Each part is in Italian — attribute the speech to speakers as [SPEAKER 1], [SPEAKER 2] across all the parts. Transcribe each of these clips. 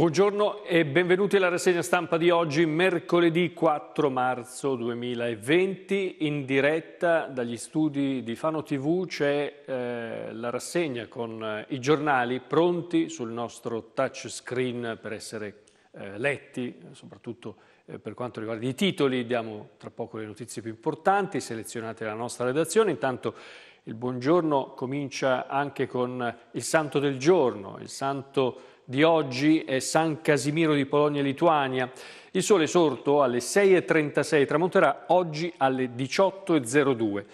[SPEAKER 1] Buongiorno e benvenuti alla rassegna stampa di oggi, mercoledì 4 marzo 2020. In diretta dagli studi di Fano TV c'è eh, la rassegna con eh, i giornali pronti sul nostro touchscreen per essere eh, letti, soprattutto eh, per quanto riguarda i titoli. Diamo tra poco le notizie più importanti, selezionate dalla nostra redazione. Intanto il buongiorno comincia anche con eh, il santo del giorno, il santo di oggi è San Casimiro di Polonia e Lituania. Il sole sorto alle 6.36 tramonterà oggi alle 18.02.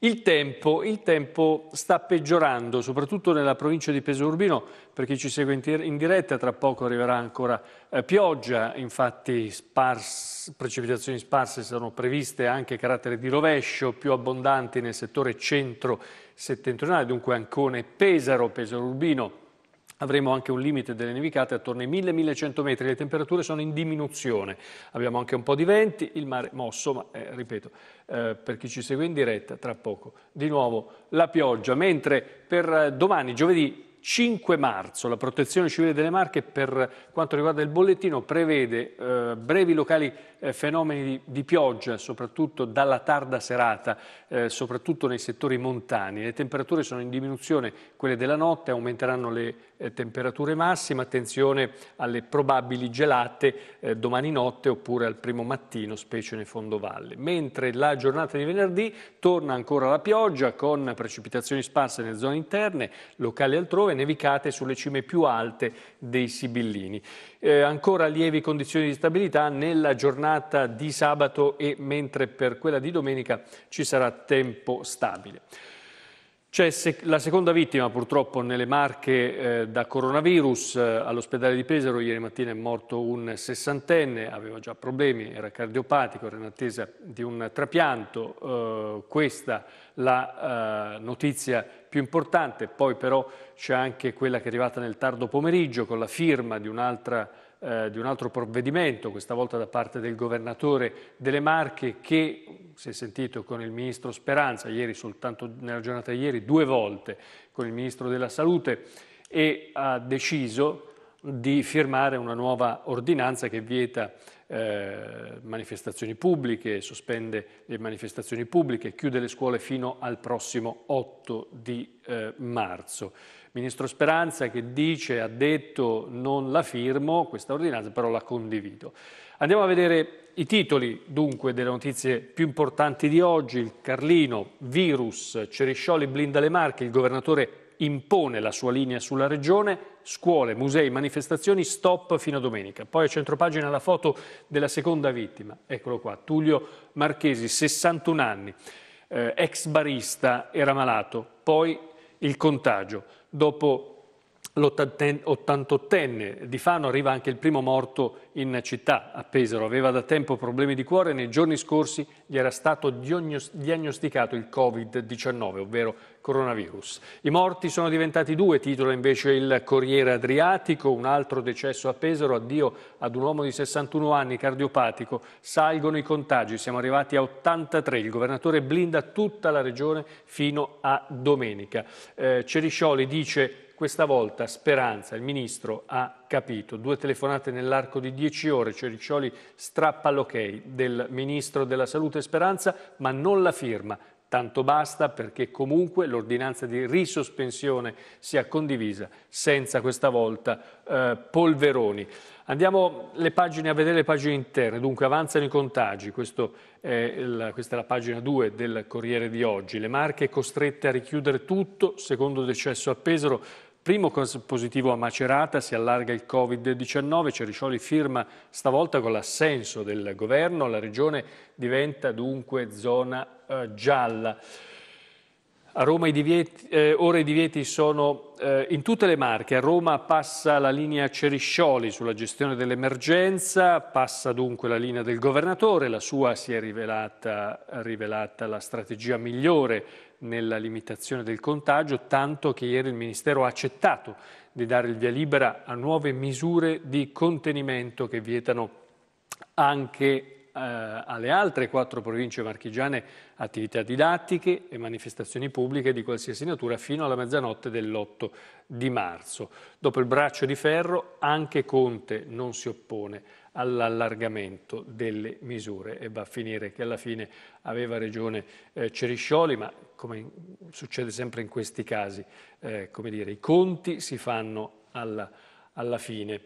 [SPEAKER 1] Il tempo, il tempo, sta peggiorando, soprattutto nella provincia di Urbino. per chi ci segue in diretta, tra poco arriverà ancora eh, pioggia, infatti sparse, precipitazioni sparse sono previste anche a carattere di rovescio, più abbondanti nel settore centro-settentrionale, dunque Ancone e Pesaro, Pesaro Urbino avremo anche un limite delle nevicate attorno ai 1000-1100 metri, le temperature sono in diminuzione, abbiamo anche un po' di venti, il mare mosso, ma eh, ripeto, eh, per chi ci segue in diretta, tra poco di nuovo la pioggia, mentre per eh, domani, giovedì, 5 marzo la Protezione Civile delle Marche per quanto riguarda il bollettino prevede eh, brevi locali eh, fenomeni di, pioggia, soprattutto dalla tarda serata, eh, soprattutto nei settori montani. Le temperature sono in diminuzione, quelle della notte aumenteranno le eh, temperature massime, attenzione alle probabili gelate eh, domani notte oppure al primo mattino, specie nei fondovalle. Mentre la giornata di venerdì torna ancora la pioggia con precipitazioni sparse nelle zone interne, locali altrove, nevicate sulle cime più alte dei Sibillini eh, ancora lievi condizioni di stabilità nella giornata di sabato e mentre per quella di domenica ci sarà tempo stabile. C'è la seconda vittima purtroppo nelle Marche eh, da coronavirus, eh, all'ospedale di Pesaro ieri mattina è morto un sessantenne, aveva già problemi, era cardiopatico, era in attesa di un trapianto, eh, questa la eh, notizia più importante poi però c'è anche quella che è arrivata nel tardo pomeriggio con la firma di, eh, di un altro provvedimento, questa volta da parte del governatore delle Marche che si è sentito con il ministro Speranza ieri, soltanto nella giornata di ieri, due volte con il ministro della Salute e ha deciso di firmare una nuova ordinanza che vieta eh, manifestazioni pubbliche, sospende le manifestazioni pubbliche, chiude le scuole fino al prossimo 8 di eh, marzo. Ministro Speranza che dice, ha detto non la firmo questa ordinanza, però la condivido. Andiamo a vedere i titoli dunque delle notizie più importanti di oggi, il Carlino, virus, Ceriscioli blinda le marche, il governatore impone la sua linea sulla regione, scuole, musei, manifestazioni, stop fino a domenica. Poi a centropagina la foto della seconda vittima, eccolo qua, Tullio Marchesi, 61 anni, eh, ex barista, era malato, poi il contagio. Dopo l'88enne di Fano arriva anche il primo morto in città, a Pesaro. Aveva da tempo problemi di cuore e nei giorni scorsi gli era stato diagnosticato il Covid-19, ovvero coronavirus. I morti sono diventati due, titola invece il Corriere Adriatico, un altro decesso a Pesaro, addio ad un uomo di 61 anni cardiopatico, salgono i contagi, siamo arrivati a 83, il governatore blinda tutta la regione fino a domenica. Eh, Ceriscioli dice questa volta Speranza, il ministro, ha capito. Due telefonate nell'arco di dieci ore, Cericcioli strappa l'ok del ministro della Salute Speranza, ma non la firma. Tanto basta perché comunque l'ordinanza di risospensione sia condivisa senza questa volta eh, polveroni. Andiamo pagine, a vedere le pagine interne, dunque avanzano i contagi, il, questa è la pagina 2 del Corriere di oggi. Le Marche costrette a richiudere tutto, secondo decesso a Pesaro Primo caso positivo a Macerata, si allarga il Covid-19, Ceriscioli firma stavolta con l'assenso del governo, la regione diventa dunque zona eh, gialla. A Roma i divieti, eh, ora i divieti sono eh, in tutte le marche. A Roma passa la linea Ceriscioli sulla gestione dell'emergenza, passa dunque la linea del governatore, la sua si è rivelata, rivelata la strategia migliore nella limitazione del contagio, tanto che ieri il Ministero ha accettato di dare il via libera a nuove misure di contenimento che vietano anche eh, alle altre quattro province marchigiane attività didattiche e manifestazioni pubbliche di qualsiasi natura fino alla mezzanotte dell'8 di marzo. Dopo il braccio di ferro anche Conte non si oppone all'allargamento delle misure e va a finire che alla fine aveva ragione eh, Ceriscioli, ma come succede sempre in questi casi, eh, dire, i conti si fanno alla, alla fine.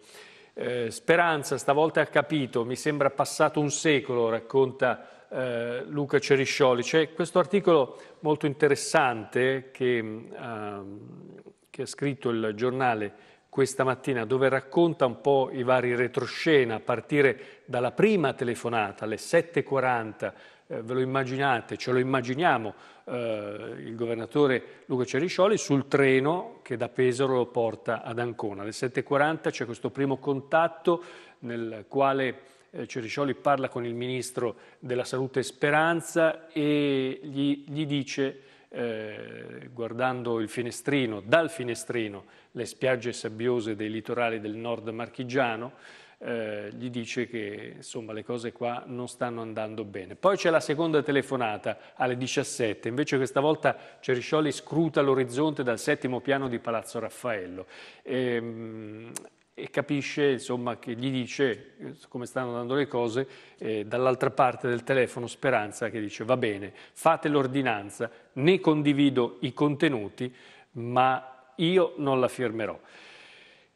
[SPEAKER 1] Eh, Speranza stavolta ha capito, mi sembra passato un secolo, racconta eh, Luca Ceriscioli. C'è questo articolo molto interessante che, ehm, che ha scritto il giornale questa mattina dove racconta un po' i vari retroscena a partire dalla prima telefonata alle 7.40, eh, ve lo immaginate, ce lo immaginiamo, eh, il governatore Luca Ceriscioli sul treno che da Pesaro lo porta ad Ancona. Alle 7.40 c'è questo primo contatto nel quale eh, Ceriscioli parla con il ministro della Salute Speranza e gli, gli dice eh, guardando il finestrino, dal finestrino, le spiagge sabbiose dei litorali del nord marchigiano, eh, gli dice che insomma, le cose qua non stanno andando bene. Poi c'è la seconda telefonata alle 17, invece questa volta Ceriscioli scruta l'orizzonte dal settimo piano di Palazzo Raffaello. E, ehm, e capisce insomma, che gli dice eh, come stanno andando le cose eh, dall'altra parte del telefono Speranza che dice va bene, fate l'ordinanza, ne condivido i contenuti, ma io non la firmerò.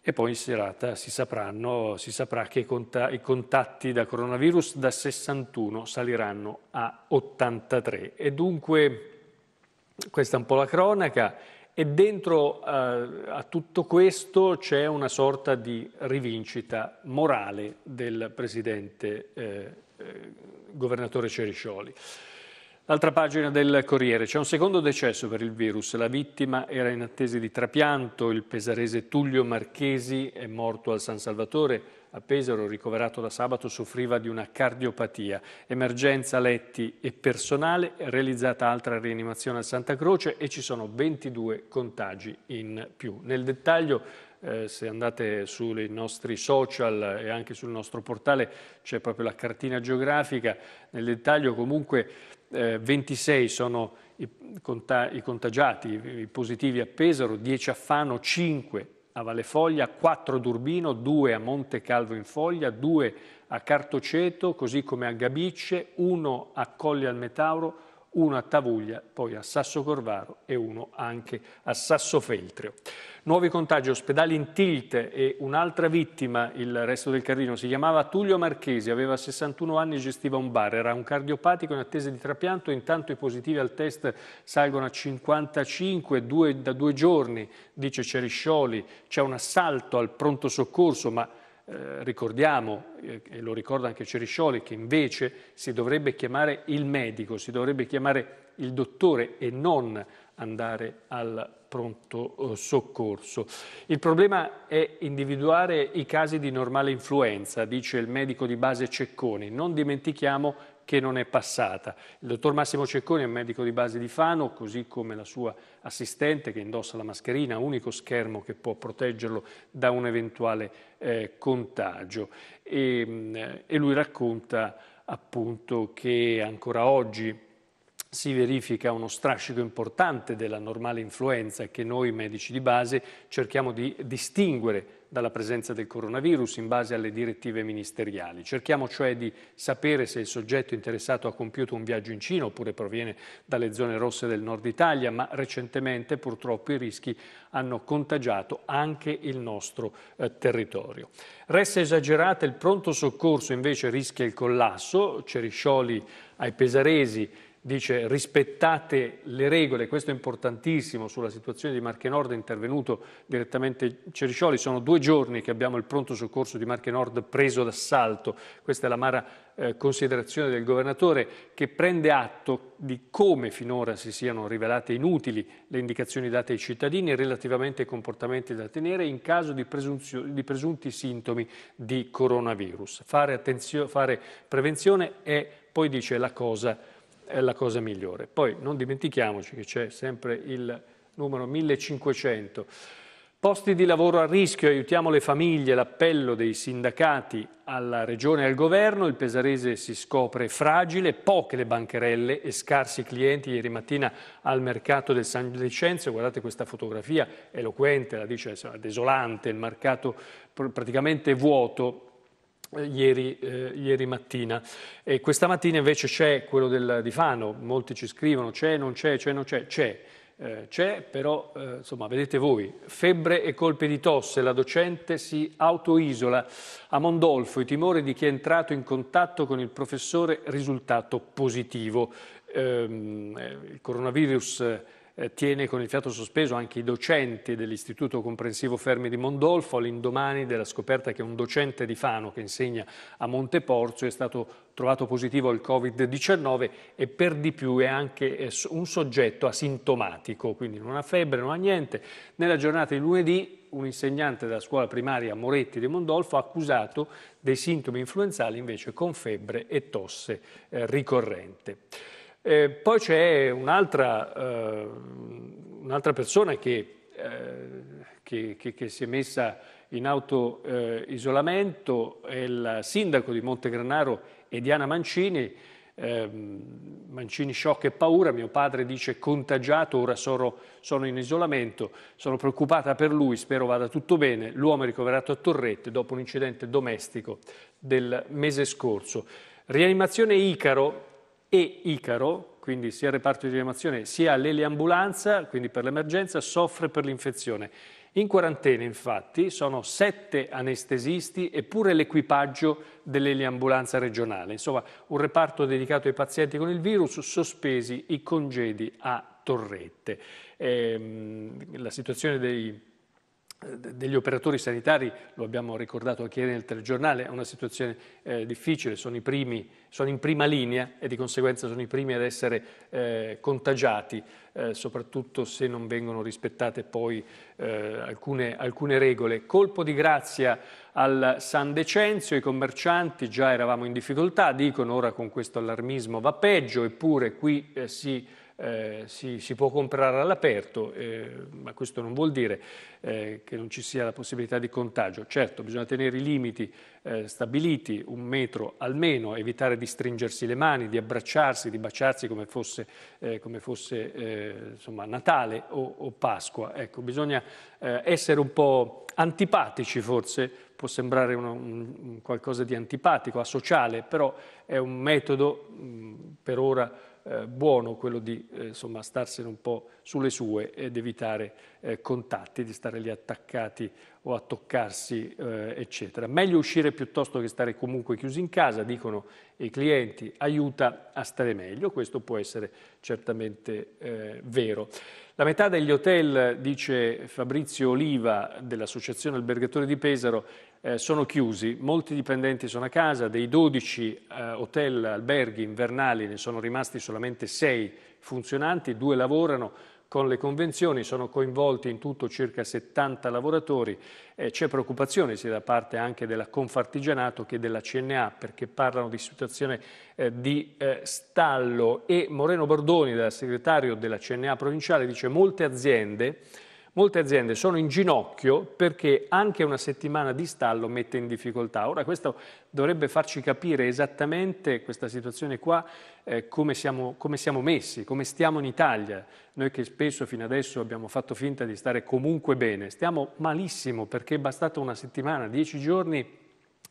[SPEAKER 1] E poi in serata si, sapranno, si saprà che i contatti da coronavirus da 61 saliranno a 83. E dunque questa è un po' la cronaca. E dentro eh, a tutto questo c'è una sorta di rivincita morale del presidente eh, eh, governatore Ceriscioli. L'altra pagina del Corriere. C'è un secondo decesso per il virus. La vittima era in attesa di trapianto. Il pesarese Tullio Marchesi è morto al San Salvatore a Pesaro, ricoverato da sabato, soffriva di una cardiopatia. Emergenza letti e personale, realizzata altra rianimazione a Santa Croce e ci sono 22 contagi in più. Nel dettaglio eh, se andate sui nostri social e anche sul nostro portale c'è proprio la cartina geografica, nel dettaglio comunque eh, 26 sono i, i contagiati, i positivi a Pesaro, 10 a Fano, 5 a Vallefoglia, 4 a Durbino, 2 a Monte Calvo in Foglia, 2 a Cartoceto, così come a Gabicce, 1 a Colli al Metauro, uno a Tavuglia, poi a Sasso Corvaro e uno anche a Sasso Feltrio. Nuovi contagi, ospedali in tilt e un'altra vittima, il resto del Carrino, si chiamava Tullio Marchesi, aveva 61 anni e gestiva un bar, era un cardiopatico in attesa di trapianto, intanto i positivi al test salgono a 55, due, da due giorni, dice Ceriscioli, c'è un assalto al pronto soccorso, ma eh, ricordiamo, eh, e lo ricorda anche Ceriscioli, che invece si dovrebbe chiamare il medico, si dovrebbe chiamare il dottore e non andare al pronto eh, soccorso. Il problema è individuare i casi di normale influenza, dice il medico di base Cecconi. Non dimentichiamo che non è passata. Il dottor Massimo Cecconi è un medico di base di Fano, così come la sua assistente che indossa la mascherina, unico schermo che può proteggerlo da un eventuale eh, contagio. E, mm, eh, e lui racconta appunto che ancora oggi si verifica uno strascico importante della normale influenza che noi medici di base cerchiamo di distinguere dalla presenza del coronavirus in base alle direttive ministeriali. Cerchiamo cioè di sapere se il soggetto interessato ha compiuto un viaggio in Cina oppure proviene dalle zone rosse del nord Italia, ma recentemente purtroppo i rischi hanno contagiato anche il nostro eh, territorio. Resta esagerata il pronto soccorso, invece rischia il collasso, Ceriscioli ai Pesaresi dice rispettate le regole, questo è importantissimo, sulla situazione di Marche Nord è intervenuto direttamente Ceriscioli, sono due giorni che abbiamo il pronto soccorso di Marche Nord preso d'assalto, questa è l'amara eh, considerazione del governatore che prende atto di come finora si siano rivelate inutili le indicazioni date ai cittadini relativamente ai comportamenti da tenere in caso di, di presunti sintomi di coronavirus. Fare, fare prevenzione è, poi dice, la cosa è la cosa migliore. Poi non dimentichiamoci che c'è sempre il numero 1500. Posti di lavoro a rischio, aiutiamo le famiglie, l'appello dei sindacati alla Regione e al Governo, il Pesarese si scopre fragile, poche le bancherelle e scarsi clienti ieri mattina al mercato del San Vicenzo, guardate questa fotografia eloquente, la dice desolante, il mercato praticamente vuoto, Ieri, eh, ieri, mattina. E questa mattina invece c'è quello del, di Fano, molti ci scrivono c'è, non c'è, c'è, non c'è, c'è. Eh, c'è, però eh, insomma vedete voi, febbre e colpi di tosse, la docente si autoisola. A Mondolfo i timori di chi è entrato in contatto con il professore risultato positivo. Ehm, eh, il coronavirus eh, tiene con il fiato sospeso anche i docenti dell'Istituto Comprensivo Fermi di Mondolfo all'indomani della scoperta che un docente di Fano che insegna a Monteporzio è stato trovato positivo al Covid-19 e per di più è anche un soggetto asintomatico, quindi non ha febbre, non ha niente. Nella giornata di lunedì un insegnante della scuola primaria Moretti di Mondolfo ha accusato dei sintomi influenzali invece con febbre e tosse eh, ricorrente. Eh, poi c'è un'altra, eh, un'altra persona che, eh, che, che, che, si è messa in auto-isolamento, è il sindaco di Montegranaro e Diana Mancini, ehm, Mancini shock e paura, mio padre dice contagiato, ora sono, sono, in isolamento, sono preoccupata per lui, spero vada tutto bene, l'uomo è ricoverato a Torrette dopo un incidente domestico del mese scorso. Rianimazione Icaro, e Icaro, quindi sia il reparto di rianimazione sia l'eliambulanza, quindi per l'emergenza, soffre per l'infezione. In quarantena, infatti, sono sette anestesisti e pure l'equipaggio dell'eliambulanza regionale. Insomma, un reparto dedicato ai pazienti con il virus, sospesi i congedi a torrette. Ehm, la situazione dei degli operatori sanitari, lo abbiamo ricordato anche ieri nel telegiornale, è una situazione eh, difficile, sono, primi, sono, in prima linea e di conseguenza sono i primi ad essere eh, contagiati, eh, soprattutto se non vengono rispettate poi eh, alcune, alcune regole. Colpo di grazia al San Decenzio, i commercianti già eravamo in difficoltà, dicono ora con questo allarmismo va peggio, eppure qui eh, si eh, si, si, può comprare all'aperto, eh, ma questo non vuol dire eh, che non ci sia la possibilità di contagio. Certo, bisogna tenere i limiti eh, stabiliti, un metro almeno, evitare di stringersi le mani, di abbracciarsi, di baciarsi come fosse, eh, come fosse eh, insomma, Natale o, o Pasqua. Ecco, bisogna essere un po' antipatici forse, può sembrare un, un, qualcosa di antipatico, asociale, però è un metodo mh, mm, per ora eh, buono quello di eh, insomma, starsene un po' sulle sue ed evitare eh, contatti, di stare lì attaccati o a toccarsi, eh, eccetera. Meglio uscire piuttosto che stare comunque chiusi in casa, dicono i clienti, aiuta a stare meglio, questo può essere certamente eh, vero. La metà degli hotel, dice Fabrizio Oliva dell'Associazione Albergatori di Pesaro, eh, sono chiusi, molti dipendenti sono a casa, dei 12 eh, hotel, alberghi invernali ne sono rimasti solamente 6 funzionanti, due lavorano con le convenzioni, sono coinvolti in tutto circa 70 lavoratori, eh, c'è preoccupazione sia da parte anche della Confartigianato che della CNA perché parlano di situazione eh, di eh, stallo e Moreno Bordoni, segretario della CNA provinciale, dice molte aziende molte aziende sono in ginocchio perché anche una settimana di stallo mette in difficoltà. Ora questo dovrebbe farci capire esattamente questa situazione qua, eh, come, siamo, come siamo messi, come stiamo in Italia. Noi che spesso fino adesso abbiamo fatto finta di stare comunque bene, stiamo malissimo perché è bastata una settimana, dieci giorni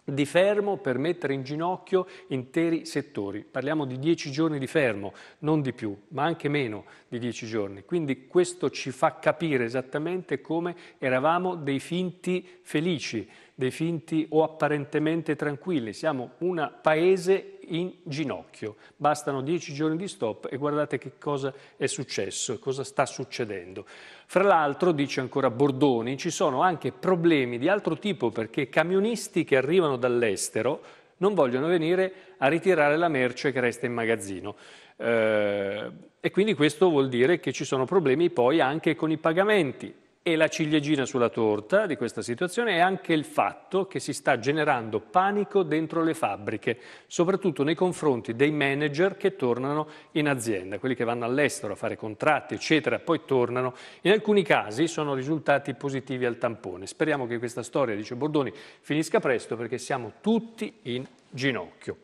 [SPEAKER 1] di fermo per mettere in ginocchio interi settori. Parliamo di dieci giorni di fermo, non di più, ma anche meno di dieci giorni. Quindi questo ci fa capire esattamente come eravamo dei finti felici dei finti o apparentemente tranquilli, siamo un paese in ginocchio. Bastano dieci giorni di stop e guardate che cosa è successo, cosa sta succedendo. Fra l'altro, dice ancora Bordoni, ci sono anche problemi di altro tipo perché camionisti che arrivano dall'estero non vogliono venire a ritirare la merce che resta in magazzino. Eh, e quindi questo vuol dire che ci sono problemi poi anche con i pagamenti. E la ciliegina sulla torta di questa situazione è anche il fatto che si sta generando panico dentro le fabbriche, soprattutto nei confronti dei manager che tornano in azienda, quelli che vanno all'estero a fare contratti, eccetera, poi tornano. In alcuni casi sono risultati positivi al tampone. Speriamo che questa storia, dice Bordoni, finisca presto perché siamo tutti in ginocchio.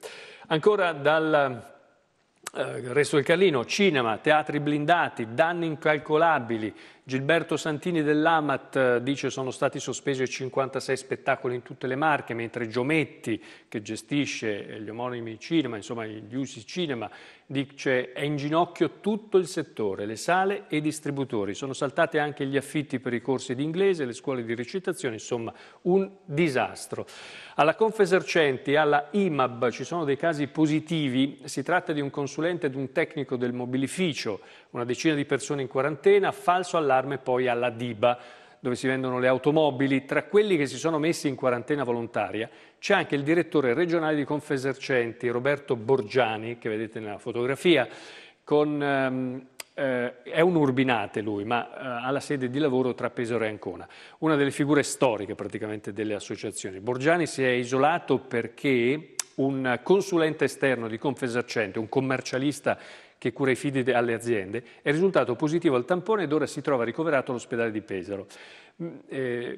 [SPEAKER 1] Ancora dal eh, Resto del Carlino, cinema, teatri blindati, danni incalcolabili, Gilberto Santini dell'Amat eh, dice che sono stati sospesi 56 spettacoli in tutte le marche, mentre Giometti, che gestisce eh, gli omonimi cinema, insomma gli usi cinema, dice è in ginocchio tutto il settore, le sale e i distributori. Sono saltati anche gli affitti per i corsi di inglese, le scuole di recitazione, insomma un disastro. Alla Confesercenti e alla IMAB ci sono dei casi positivi, si tratta di un consulente ed un tecnico del mobilificio, una decina di persone in quarantena, falso allarme allarme poi alla Diba, dove si vendono le automobili. Tra quelli che si sono messi in quarantena volontaria c'è anche il direttore regionale di Confesercenti, Roberto Borgiani, che vedete nella fotografia, con, ehm, eh, è un urbinate lui, ma eh, ha la sede di lavoro tra Pesaro e Ancona, una delle figure storiche praticamente delle associazioni. Borgiani si è isolato perché un consulente esterno di Confesercenti, un commercialista che cura i fidi alle aziende, è risultato positivo al tampone ed ora si trova ricoverato all'ospedale di Pesaro. Mm, eh,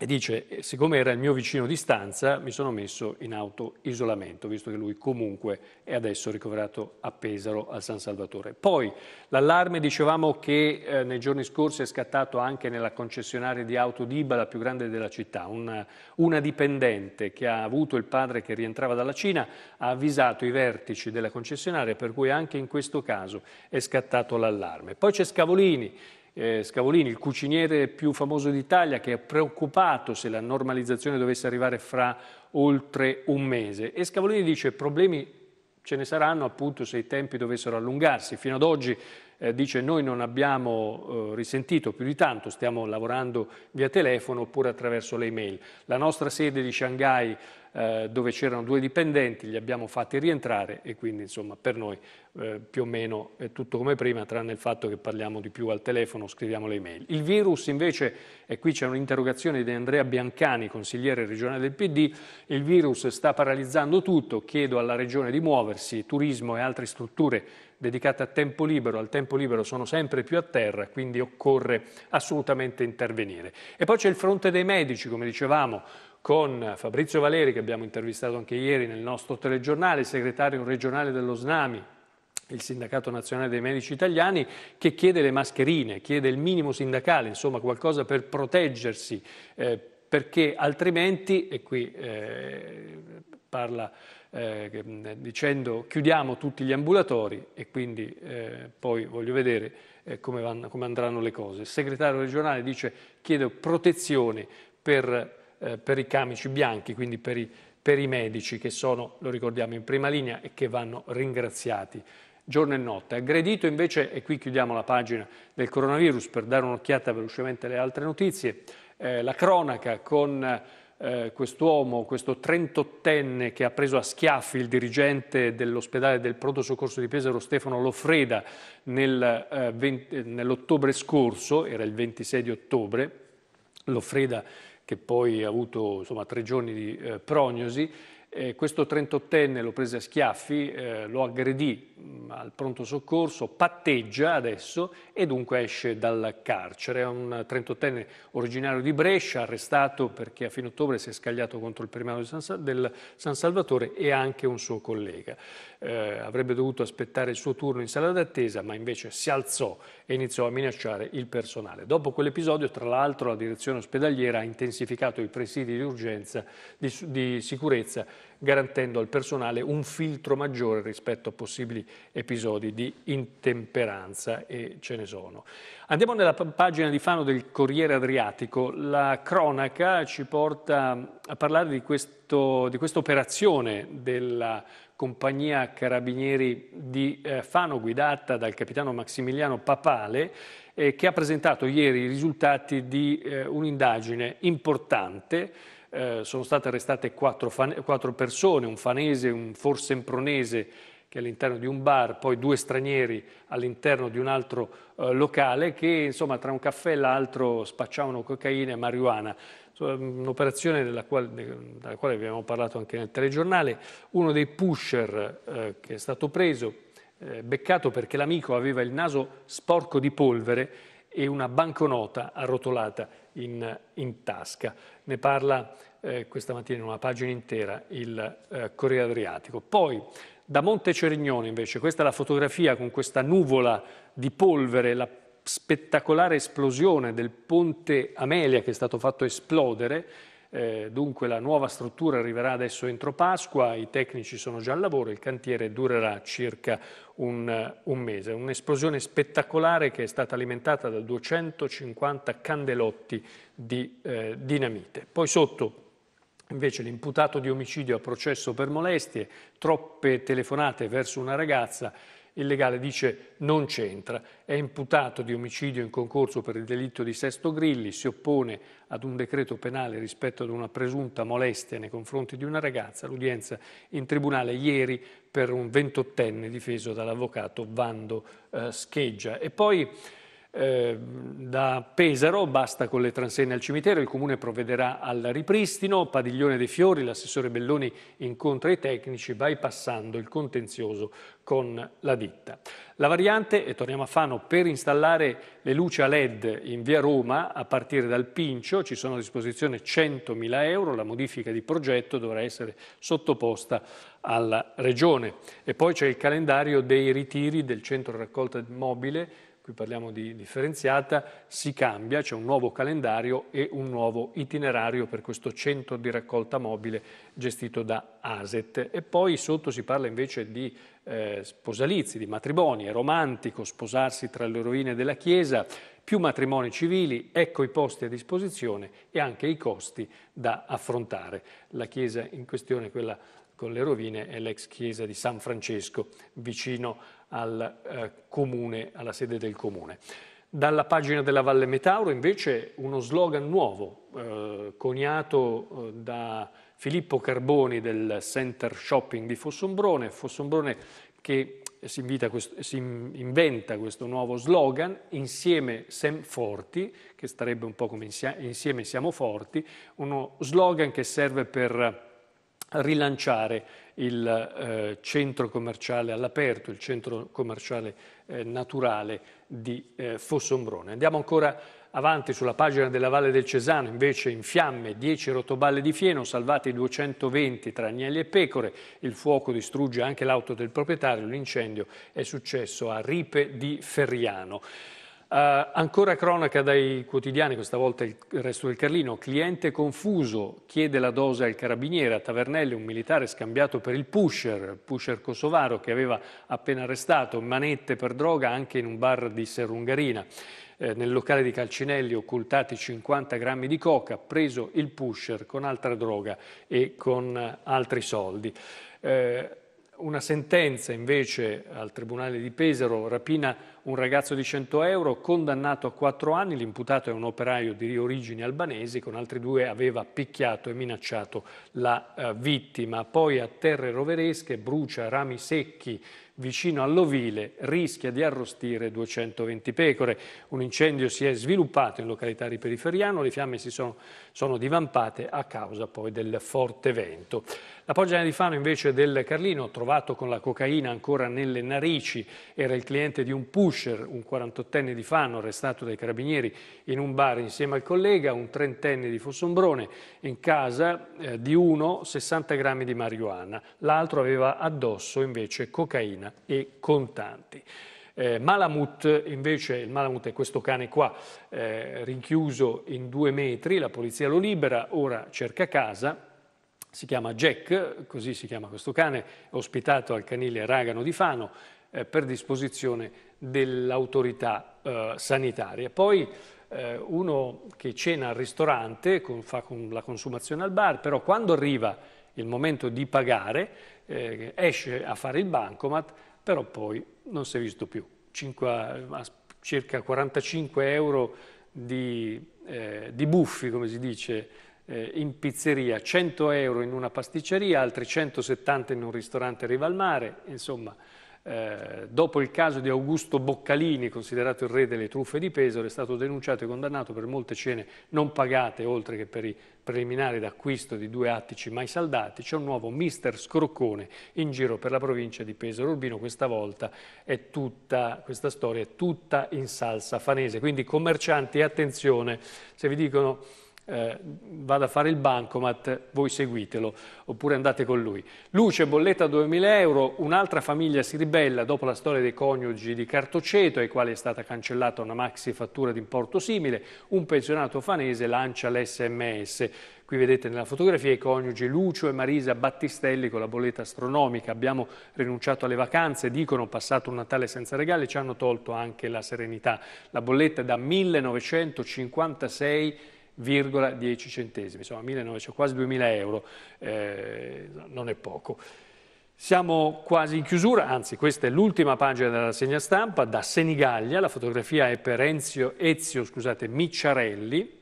[SPEAKER 1] e dice, eh, siccome era il mio vicino di stanza, mi sono messo in auto-isolamento, visto che lui comunque è adesso ricoverato a Pesaro, al San Salvatore. Poi l'allarme, dicevamo che eh, nei giorni scorsi è scattato anche nella concessionaria di auto d'Iba, la più grande della città. Una, una dipendente che ha avuto il padre che rientrava dalla Cina ha avvisato i vertici della concessionaria, per cui anche in questo caso è scattato l'allarme. Poi c'è Scavolini, eh, Scavolini, il cuciniere più famoso d'Italia, che è preoccupato se la normalizzazione dovesse arrivare fra oltre un mese. E Scavolini dice problemi ce ne saranno appunto se i tempi dovessero allungarsi. Fino ad oggi eh, dice noi non abbiamo eh, risentito più di tanto, stiamo lavorando via telefono oppure attraverso le email. La nostra sede di Shanghai eh, dove c'erano due dipendenti, li abbiamo fatti rientrare e quindi insomma per noi eh, più o meno è tutto come prima, tranne il fatto che parliamo di più al telefono, scriviamo le email. Il virus invece, e qui c'è un'interrogazione di Andrea Biancani, consigliere regionale del PD, il virus sta paralizzando tutto, chiedo alla regione di muoversi, turismo e altre strutture dedicate a tempo libero, al tempo libero sono sempre più a terra, quindi occorre assolutamente intervenire. E poi c'è il fronte dei medici, come dicevamo, con Fabrizio Valeri, che abbiamo intervistato anche ieri nel nostro telegiornale, segretario regionale dello SNAMI, il Sindacato Nazionale dei Medici Italiani, che chiede le mascherine, chiede il minimo sindacale, insomma qualcosa per proteggersi, eh, perché altrimenti, e qui eh, parla eh, dicendo chiudiamo tutti gli ambulatori e quindi eh, poi voglio vedere eh, come, vanno, come andranno le cose. Il segretario regionale dice chiedo protezione per eh, per i camici bianchi, quindi per i, per i medici che sono, lo ricordiamo, in prima linea e che vanno ringraziati giorno e notte. Aggredito invece, e qui chiudiamo la pagina del coronavirus per dare un'occhiata velocemente alle altre notizie, eh, la cronaca con eh, quest'uomo, questo 38enne che ha preso a schiaffi il dirigente dell'ospedale del pronto soccorso di Pesaro Stefano Lofreda nel, eh, nell'ottobre scorso, era il 26 di ottobre, Lofreda che poi ha avuto insomma, tre giorni di eh, prognosi. Eh, questo 38enne lo prese a schiaffi, eh, lo aggredì Mm, al pronto soccorso, patteggia adesso e dunque esce dal carcere. È un 38enne originario di Brescia, arrestato perché a fine ottobre si è scagliato contro il primario del San Salvatore e anche un suo collega. Eh, avrebbe dovuto aspettare il suo turno in sala d'attesa, ma invece si alzò e iniziò a minacciare il personale. Dopo quell'episodio, tra l'altro, la direzione ospedaliera ha intensificato i presidi di urgenza di, di sicurezza garantendo al personale un filtro maggiore rispetto a possibili episodi di intemperanza e ce ne sono. Andiamo nella pagina di Fano del Corriere Adriatico. La cronaca ci porta a parlare di, questo, di questa operazione della compagnia carabinieri di eh, Fano guidata dal capitano Massimiliano Papale eh, che ha presentato ieri i risultati di eh, un'indagine importante. Eh, sono state arrestate quattro, quattro, persone, un fanese, un forsempronese che è all'interno di un bar, poi due stranieri all'interno di un altro eh, locale che insomma tra un caffè e l'altro spacciavano cocaina e marijuana. Un'operazione della, della quale, abbiamo parlato anche nel telegiornale. Uno dei pusher eh, che è stato preso, eh, beccato perché l'amico aveva il naso sporco di polvere e una banconota arrotolata in, in tasca. Ne parla eh, questa mattina in una pagina intera il eh, Corriere Adriatico. Poi da Monte Cerignone invece, questa è la fotografia con questa nuvola di polvere, la spettacolare esplosione del ponte Amelia che è stato fatto esplodere. Eh, dunque la nuova struttura arriverà adesso entro Pasqua, i tecnici sono già al lavoro, il cantiere durerà circa un, eh, un mese. Un'esplosione spettacolare che è stata alimentata da 250 candelotti di eh, dinamite. Poi sotto Invece l'imputato di omicidio a processo per molestie, troppe telefonate verso una ragazza, il legale dice non c'entra, è imputato di omicidio in concorso per il delitto di Sesto Grilli, si oppone ad un decreto penale rispetto ad una presunta molestia nei confronti di una ragazza, l'udienza in tribunale ieri per un ventottenne difeso dall'avvocato Vando eh, Scheggia. E poi Ehm, da Pesaro, basta con le transenne al cimitero, il comune provvederà al ripristino, Padiglione dei Fiori, l'assessore Belloni incontra i tecnici bypassando il contenzioso con la ditta. La variante, e torniamo a Fano, per installare le luci a LED in via Roma a partire dal Pincio ci sono a disposizione 100.000 euro, la modifica di progetto dovrà essere sottoposta alla Regione. E poi c'è il calendario dei ritiri del centro raccolta mobile qui parliamo di differenziata, si cambia, c'è un nuovo calendario e un nuovo itinerario per questo centro di raccolta mobile gestito da ASET. E poi sotto si parla invece di eh, sposalizi, di matrimoni, è romantico sposarsi tra le rovine della Chiesa, più matrimoni civili, ecco i posti a disposizione e anche i costi da affrontare. La chiesa in questione, quella con le rovine, è l'ex chiesa di San Francesco, vicino a al, eh, comune, alla sede del comune. Dalla pagina della Valle Metauro invece uno slogan nuovo eh, coniato eh, da Filippo Carboni del Center Shopping di Fossombrone, Fossombrone che si, questo, si, inventa questo nuovo slogan, insieme Sem Forti, che starebbe un po' come insieme siamo forti, uno slogan che serve per rilanciare il eh, centro commerciale all'aperto, il centro commerciale eh, naturale di eh, Fossombrone. Andiamo ancora avanti sulla pagina della Valle del Cesano, invece in fiamme 10 rotoballe di fieno, salvati 220 tra agnelli e pecore, il fuoco distrugge anche l'auto del proprietario, l'incendio è successo a Ripe di Ferriano. Uh, ancora cronaca dai quotidiani, questa volta il resto del Carlino. Cliente confuso, chiede la dose al carabiniere. A Tavernelli un militare scambiato per il pusher, pusher kosovaro che aveva appena arrestato, manette per droga anche in un bar di Serrungarina. Eh, nel locale di Calcinelli occultati 50 grammi di coca, preso il pusher con altra droga e con eh, altri soldi. Eh, una sentenza invece al Tribunale di Pesaro, rapina un ragazzo di 100 euro condannato a 4 anni, l'imputato è un operaio di origini albanesi, con altri due aveva picchiato e minacciato la eh, vittima. Poi a Terre Roveresche brucia rami secchi vicino all'Ovile rischia di arrostire 220 pecore. Un incendio si è sviluppato in località di Periferiano, le fiamme si sono, sono, divampate a causa poi del forte vento. La Poggiana di Fano invece del Carlino, trovato con la cocaina ancora nelle narici, era il cliente di un pugno Usher, un 48enne di Fano arrestato dai carabinieri in un bar insieme al collega, un trentenne di Fossombrone, in casa eh, di uno 60 grammi di marijuana, l'altro aveva addosso invece cocaina e contanti. Eh, Malamut, invece, il Malamut è questo cane qua, eh, rinchiuso in due metri, la polizia lo libera, ora cerca casa, si chiama Jack, così si chiama questo cane, ospitato al canile Ragano di Fano, eh, per disposizione dell'autorità eh, sanitaria. Poi eh, uno che cena al ristorante con, fa con la consumazione al bar, però quando arriva il momento di pagare eh, esce a fare il bancomat, però poi non si è visto più. 5, circa 45 euro di, eh, di buffi, come si dice, eh, in pizzeria, 100 euro in una pasticceria, altri 170 in un ristorante a riva al mare, insomma eh, dopo il caso di Augusto Boccalini, considerato il re delle truffe di Pesaro, è stato denunciato e condannato per molte cene non pagate, oltre che per i preliminari d'acquisto di due attici mai saldati. C'è un nuovo mister Scroccone in giro per la provincia di Pesaro Urbino. Questa volta è tutta, questa storia è tutta in salsa fanese. Quindi commercianti, attenzione, se vi dicono eh, vada a fare il bancomat, voi seguitelo, oppure andate con lui. Luce, bolletta 2000 euro, un'altra famiglia si ribella dopo la storia dei coniugi di Cartoceto, ai quali è stata cancellata una maxi fattura di importo simile, un pensionato fanese lancia l'SMS. Qui vedete nella fotografia i coniugi Lucio e Marisa Battistelli con la bolletta astronomica. Abbiamo rinunciato alle vacanze, dicono passato un Natale senza regali, ci hanno tolto anche la serenità. La bolletta da 1956 centesimi, insomma 1900, cioè quasi 2000 euro, eh, non è poco. Siamo quasi in chiusura, anzi questa è l'ultima pagina della rassegna stampa, da Senigallia, la fotografia è per Enzio, Ezio scusate, Micciarelli,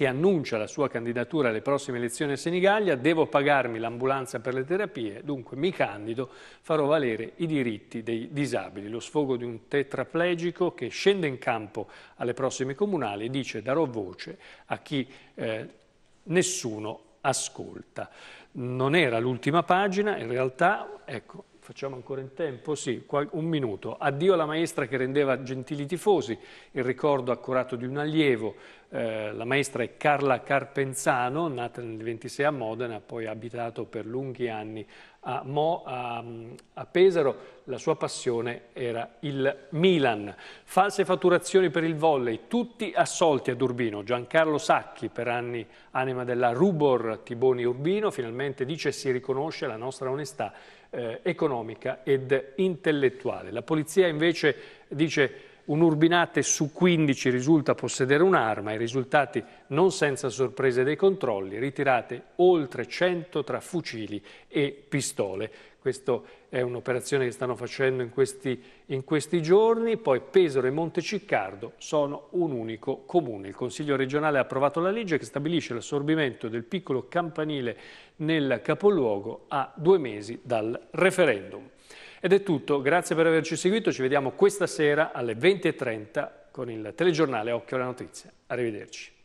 [SPEAKER 1] che annuncia la sua candidatura alle prossime elezioni a Senigallia, devo pagarmi l'ambulanza per le terapie, dunque mi candido, farò valere i diritti dei disabili. Lo sfogo di un tetraplegico che scende in campo alle prossime comunali e dice darò voce a chi eh, nessuno ascolta. Non era l'ultima pagina, in realtà, ecco, Facciamo ancora in tempo? Sì, un minuto. Addio alla maestra che rendeva gentili tifosi, il ricordo accurato di un allievo. Eh, la maestra è Carla Carpenzano, nata nel 26 a Modena, poi ha abitato per lunghi anni a, Mo, a, a, Pesaro. La sua passione era il Milan. False fatturazioni per il volley, tutti assolti ad Urbino. Giancarlo Sacchi, per anni anima della Rubor Tiboni Urbino, finalmente dice si riconosce la nostra onestà eh, economica ed intellettuale. La polizia invece dice un Urbinate su 15 risulta possedere un'arma, i risultati non senza sorprese dei controlli, ritirate oltre 100 tra fucili e pistole. Questa è un'operazione che stanno facendo in questi, in questi, giorni. Poi Pesaro e Monteciccardo sono un unico comune. Il Consiglio regionale ha approvato la legge che stabilisce l'assorbimento del piccolo campanile nel capoluogo a due mesi dal referendum. Ed è tutto, grazie per averci seguito, ci vediamo questa sera alle 20.30 con il telegiornale Occhio alla Notizia. Arrivederci.